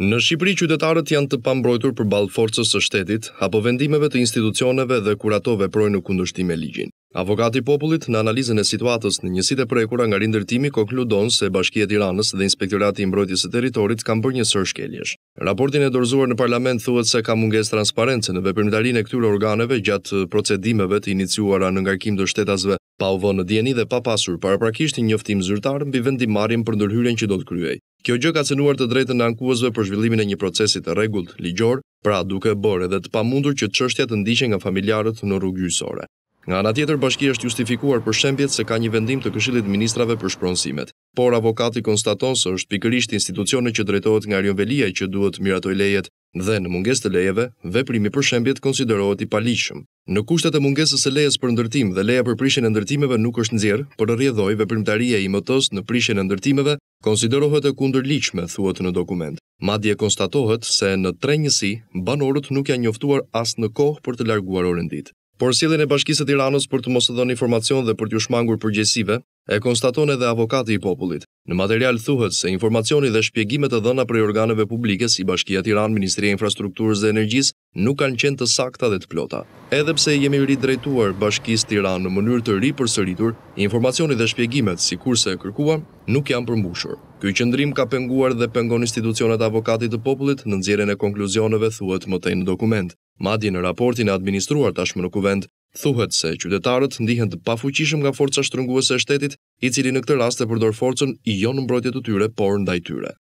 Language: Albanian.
Në Shqipëri qytetarët janë të pambrojtur për balë forcës së shtetit apo vendimeve të institucioneve dhe kur ato veprojnë në kundërshtim me ligjin. Avokati popullit në analizën e situatës në njësit e prekura nga rindërtimi konkludon se Bashkia e Tiranës dhe Inspektorati i Mbrojtjes së Territorit kanë bërë një sër shkeljesh. Raportin e dorëzuar në parlament thuhet se ka mungesë transparentën në veprimtarinë e këtyre organeve gjatë procedimeve të iniciuara në ngarkim të shtetasve pa u vënë në dieni dhe pa pasur paraprakisht një njoftim zyrtar mbi për ndërhyrjen që do të Kjo gjë ka cënuar të drejtën e ankuësve për zhvillimin e një procesi të rregullt ligjor, pra duke bërë edhe të pamundur që çështja të ndiqet nga familjarët në rrugë gjyqësore. Nga ana tjetër, bashkia është justifikuar për shembjet se ka një vendim të Këshillit Ministrave për shpronësimet. Por avokati konstaton se është pikërisht institucioni që drejtohet nga Rion Velia që duhet miratoj lejet dhe në mungesë të lejeve, veprimi për shembjet konsiderohet i paligjshëm. Në kushtet e mungesës së lejes për ndërtim dhe leja për prishjen e ndërtimeve nuk është nxjerr, por rrjedhoi veprimtaria i IMT-s në prishjen e ndërtimeve Konsiderohet e kunder liqme, thuet në dokument. Madje konstatohet se në tre njësi, banorët nuk janë njoftuar asë në kohë për të larguar orëndit. Por sielin e bashkisët Iranës për të mos dhënë informacion dhe për të shmangur përgjesive, e konstaton edhe avokati i popullit. Në material thuhet se informacioni dhe shpjegimet e dhëna prej organeve publike si Bashkia Tiran, Ministria Infrastrukturës dhe Energjis nuk kanë qenë të sakta dhe të plota. Edhe pse jemi ridrejtuar bashkisë tira në mënyrë të ri për sëritur, informacioni dhe shpjegimet, si kurse e kërkuam, nuk janë përmbushur. Ky qëndrim ka penguar dhe pengon institucionet avokatit të popullit në nëzjeren e konkluzioneve thuet më në dokument. Madi në raportin e administruar tashmë në kuvend, thuhet se qytetarët ndihën të pafuqishëm nga forca shtrënguese e shtetit, i cili në këtë rast e përdor forcën i jo në mbrojtje të tyre, por ndaj tyre.